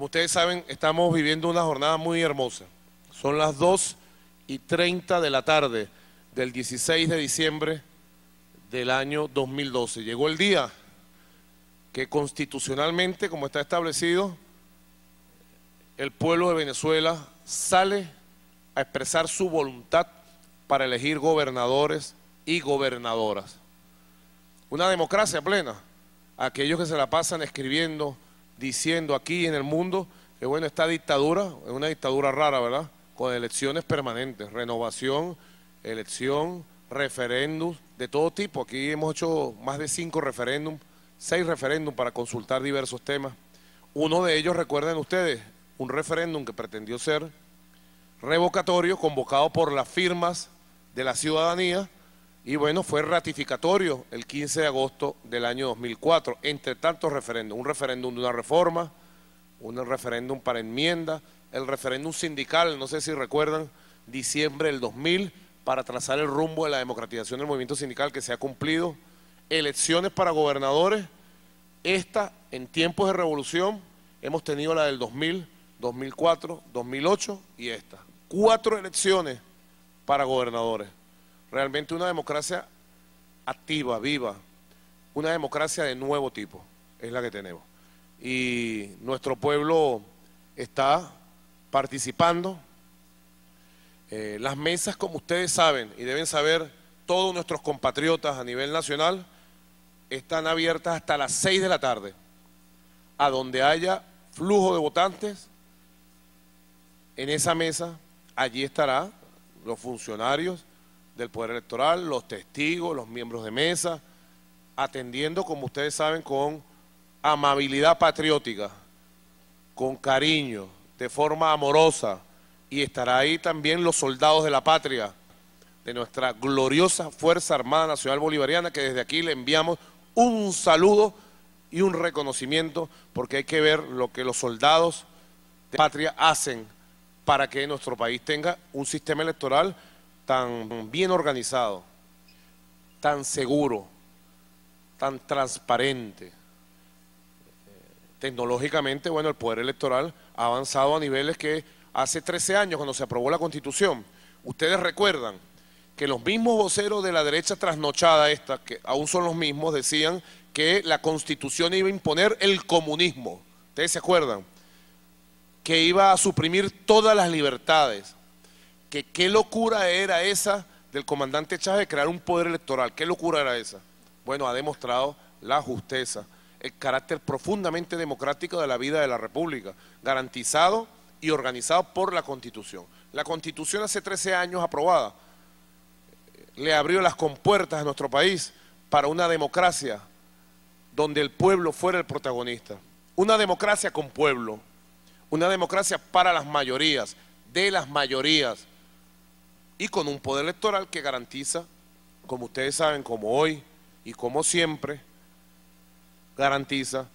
Como ustedes saben, estamos viviendo una jornada muy hermosa. Son las 2 y 30 de la tarde del 16 de diciembre del año 2012. Llegó el día que constitucionalmente, como está establecido, el pueblo de Venezuela sale a expresar su voluntad para elegir gobernadores y gobernadoras. Una democracia plena. Aquellos que se la pasan escribiendo, diciendo aquí en el mundo que bueno, esta dictadura es una dictadura rara, ¿verdad? Con elecciones permanentes, renovación, elección, referéndum de todo tipo. Aquí hemos hecho más de cinco referéndum, seis referéndum para consultar diversos temas. Uno de ellos, recuerden ustedes, un referéndum que pretendió ser revocatorio, convocado por las firmas de la ciudadanía y bueno, fue ratificatorio el 15 de agosto del año 2004, entre tantos referéndums. Un referéndum de una reforma, un referéndum para enmienda, el referéndum sindical, no sé si recuerdan, diciembre del 2000, para trazar el rumbo de la democratización del movimiento sindical que se ha cumplido. Elecciones para gobernadores, esta en tiempos de revolución, hemos tenido la del 2000, 2004, 2008 y esta. Cuatro elecciones para gobernadores realmente una democracia activa, viva, una democracia de nuevo tipo, es la que tenemos. Y nuestro pueblo está participando. Eh, las mesas, como ustedes saben y deben saber todos nuestros compatriotas a nivel nacional, están abiertas hasta las 6 de la tarde, a donde haya flujo de votantes, en esa mesa, allí estará los funcionarios del Poder Electoral, los testigos, los miembros de mesa, atendiendo, como ustedes saben, con amabilidad patriótica, con cariño, de forma amorosa, y estará ahí también los soldados de la patria, de nuestra gloriosa Fuerza Armada Nacional Bolivariana, que desde aquí le enviamos un saludo y un reconocimiento, porque hay que ver lo que los soldados de patria hacen para que nuestro país tenga un sistema electoral tan bien organizado, tan seguro, tan transparente. Tecnológicamente, bueno, el Poder Electoral ha avanzado a niveles que hace 13 años, cuando se aprobó la Constitución, ustedes recuerdan que los mismos voceros de la derecha trasnochada esta, que aún son los mismos, decían que la Constitución iba a imponer el comunismo. ¿Ustedes se acuerdan? Que iba a suprimir todas las libertades que qué locura era esa del comandante Chávez de crear un poder electoral. ¿Qué locura era esa? Bueno, ha demostrado la justeza, el carácter profundamente democrático de la vida de la República, garantizado y organizado por la Constitución. La Constitución hace 13 años aprobada eh, le abrió las compuertas a nuestro país para una democracia donde el pueblo fuera el protagonista. Una democracia con pueblo, una democracia para las mayorías, de las mayorías, y con un poder electoral que garantiza, como ustedes saben, como hoy y como siempre, garantiza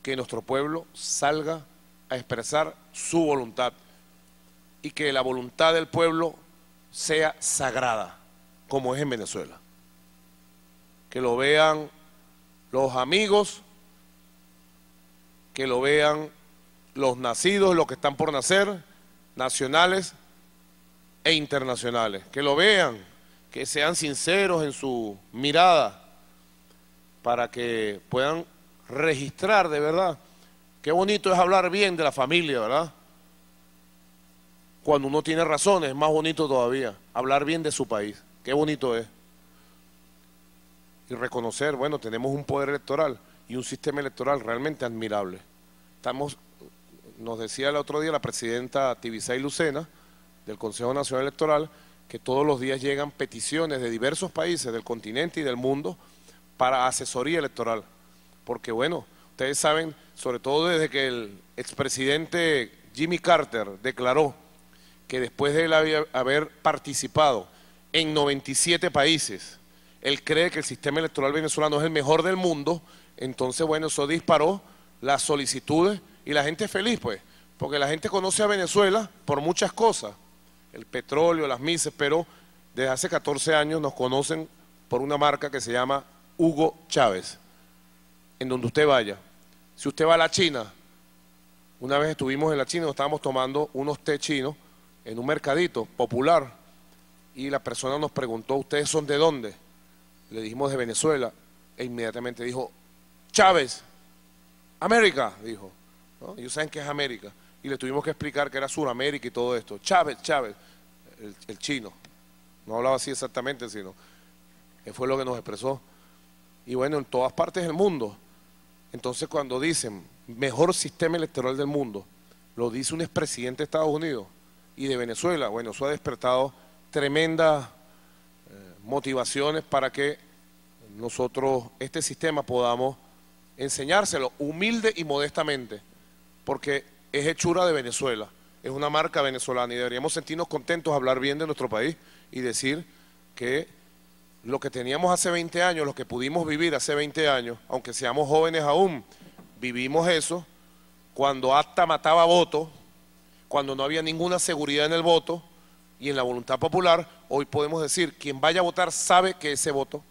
que nuestro pueblo salga a expresar su voluntad y que la voluntad del pueblo sea sagrada, como es en Venezuela. Que lo vean los amigos, que lo vean los nacidos, los que están por nacer, nacionales e internacionales. Que lo vean, que sean sinceros en su mirada, para que puedan registrar de verdad. Qué bonito es hablar bien de la familia, ¿verdad? Cuando uno tiene razones, más bonito todavía hablar bien de su país. Qué bonito es. Y reconocer, bueno, tenemos un poder electoral y un sistema electoral realmente admirable. Estamos, nos decía el otro día la presidenta Tibisay Lucena, del Consejo Nacional Electoral, que todos los días llegan peticiones de diversos países del continente y del mundo para asesoría electoral. Porque bueno, ustedes saben, sobre todo desde que el expresidente Jimmy Carter declaró que después de él haber participado en 97 países, él cree que el sistema electoral venezolano es el mejor del mundo, entonces bueno, eso disparó las solicitudes y la gente es feliz pues, porque la gente conoce a Venezuela por muchas cosas, el petróleo, las mises, pero desde hace 14 años nos conocen por una marca que se llama Hugo Chávez, en donde usted vaya. Si usted va a la China, una vez estuvimos en la China, estábamos tomando unos té chinos en un mercadito popular y la persona nos preguntó, ¿ustedes son de dónde? Le dijimos de Venezuela e inmediatamente dijo, Chávez, América, dijo. ¿No? Ellos saben que es América y le tuvimos que explicar que era Sudamérica y todo esto. Chávez, Chávez, el, chino. No hablaba así exactamente, sino fue lo que nos expresó. Y bueno, en todas partes del mundo. Entonces cuando dicen mejor sistema electoral del mundo, lo dice un expresidente de Estados Unidos y de Venezuela. Bueno, eso ha despertado tremendas eh, motivaciones para que nosotros este sistema podamos enseñárselo humilde y modestamente, porque es hechura de Venezuela, es una marca venezolana y deberíamos sentirnos contentos de hablar bien de nuestro país y decir que lo que teníamos hace 20 años, lo que pudimos vivir hace 20 años, aunque seamos jóvenes aún, vivimos eso cuando hasta mataba voto, cuando no había ninguna seguridad en el voto y en la voluntad popular, hoy podemos decir, quien vaya a votar sabe que ese voto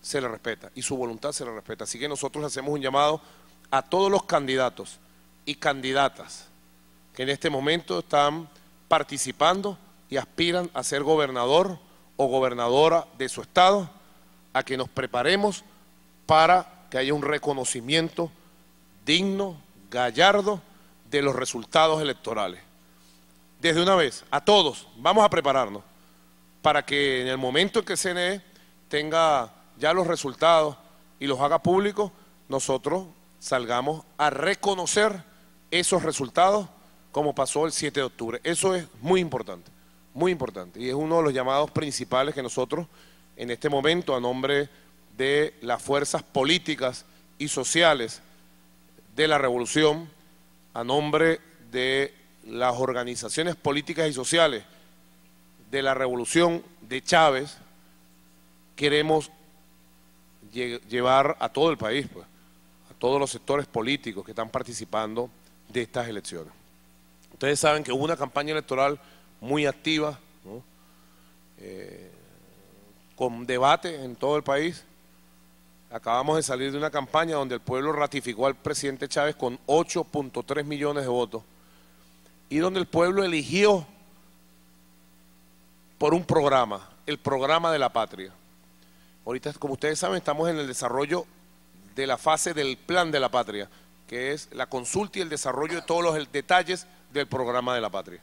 se le respeta y su voluntad se le respeta. Así que nosotros hacemos un llamado a todos los candidatos y candidatas que en este momento están participando y aspiran a ser gobernador o gobernadora de su estado, a que nos preparemos para que haya un reconocimiento digno, gallardo, de los resultados electorales. Desde una vez, a todos, vamos a prepararnos para que en el momento en que CNE tenga ya los resultados y los haga públicos, nosotros salgamos a reconocer esos resultados como pasó el 7 de octubre. Eso es muy importante, muy importante. Y es uno de los llamados principales que nosotros en este momento a nombre de las fuerzas políticas y sociales de la revolución, a nombre de las organizaciones políticas y sociales de la revolución de Chávez, queremos llevar a todo el país, pues, a todos los sectores políticos que están participando de estas elecciones. Ustedes saben que hubo una campaña electoral muy activa, eh, con debate en todo el país. Acabamos de salir de una campaña donde el pueblo ratificó al presidente Chávez con 8.3 millones de votos y donde el pueblo eligió por un programa, el programa de la patria. Ahorita, como ustedes saben, estamos en el desarrollo de la fase del plan de la patria que es la consulta y el desarrollo de todos los detalles del programa de la patria.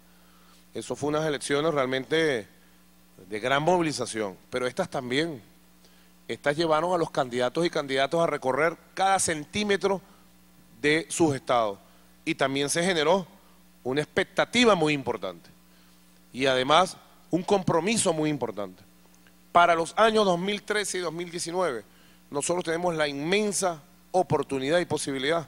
Eso fue unas elecciones realmente de gran movilización, pero estas también. Estas llevaron a los candidatos y candidatos a recorrer cada centímetro de sus estados. Y también se generó una expectativa muy importante. Y además un compromiso muy importante. Para los años 2013 y 2019, nosotros tenemos la inmensa oportunidad y posibilidad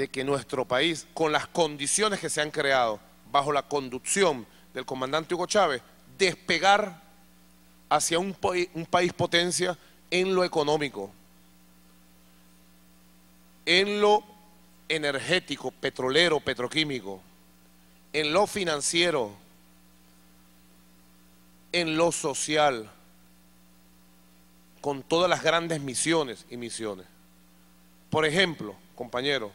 de que nuestro país, con las condiciones que se han creado bajo la conducción del comandante Hugo Chávez, despegar hacia un, país potencia en lo económico, en lo energético, petrolero, petroquímico, en lo financiero, en lo social, con todas las grandes misiones y misiones. Por ejemplo, compañeros,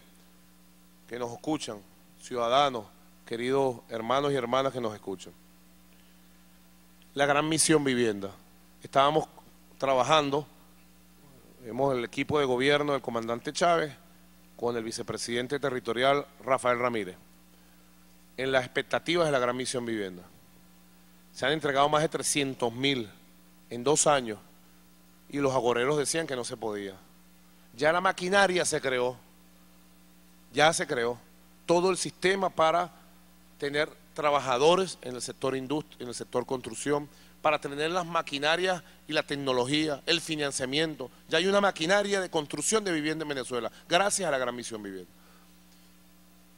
que nos escuchan, ciudadanos, queridos hermanos y hermanas que nos escuchan. La gran misión vivienda. Estábamos trabajando, vemos el equipo de gobierno del comandante Chávez con el vicepresidente territorial Rafael Ramírez, en las expectativas de la gran misión vivienda. Se han entregado más de 300 mil en dos años y los agoreros decían que no se podía. Ya la maquinaria se creó ya se creó todo el sistema para tener trabajadores en el sector industria, en el sector construcción, para tener las maquinarias y la tecnología, el financiamiento. Ya hay una maquinaria de construcción de vivienda en Venezuela, gracias a la Gran Misión Vivienda.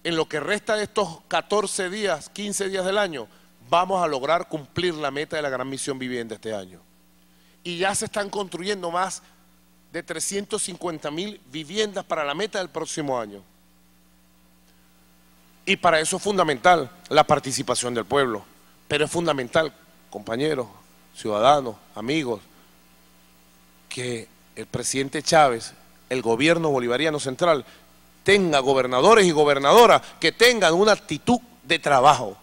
En lo que resta de estos 14 días, 15 días del año, vamos a lograr cumplir la meta de la Gran Misión Vivienda este año. Y ya se están construyendo más de 350 mil viviendas para la meta del próximo año. Y para eso es fundamental la participación del pueblo. Pero es fundamental, compañeros, ciudadanos, amigos, que el presidente Chávez, el gobierno bolivariano central, tenga gobernadores y gobernadoras que tengan una actitud de trabajo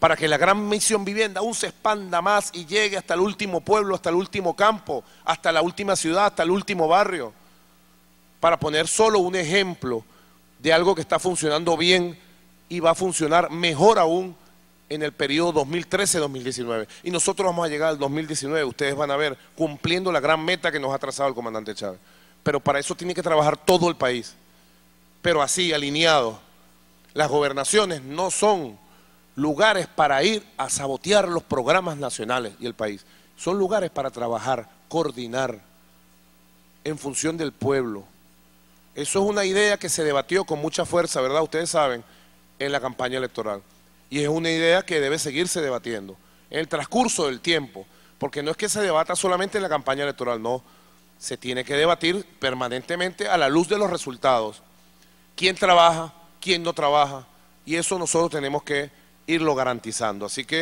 para que la gran misión vivienda aún se expanda más y llegue hasta el último pueblo, hasta el último campo, hasta la última ciudad, hasta el último barrio, para poner solo un ejemplo de algo que está funcionando bien y va a funcionar mejor aún en el periodo 2013-2019. Y nosotros vamos a llegar al 2019, ustedes van a ver, cumpliendo la gran meta que nos ha trazado el comandante Chávez. Pero para eso tiene que trabajar todo el país, pero así, alineado. Las gobernaciones no son lugares para ir a sabotear los programas nacionales y el país. Son lugares para trabajar, coordinar en función del pueblo, eso es una idea que se debatió con mucha fuerza, ¿verdad? Ustedes saben, en la campaña electoral. Y es una idea que debe seguirse debatiendo en el transcurso del tiempo, porque no es que se debata solamente en la campaña electoral, no. Se tiene que debatir permanentemente a la luz de los resultados. ¿Quién trabaja? ¿Quién no trabaja? Y eso nosotros tenemos que irlo garantizando. Así que.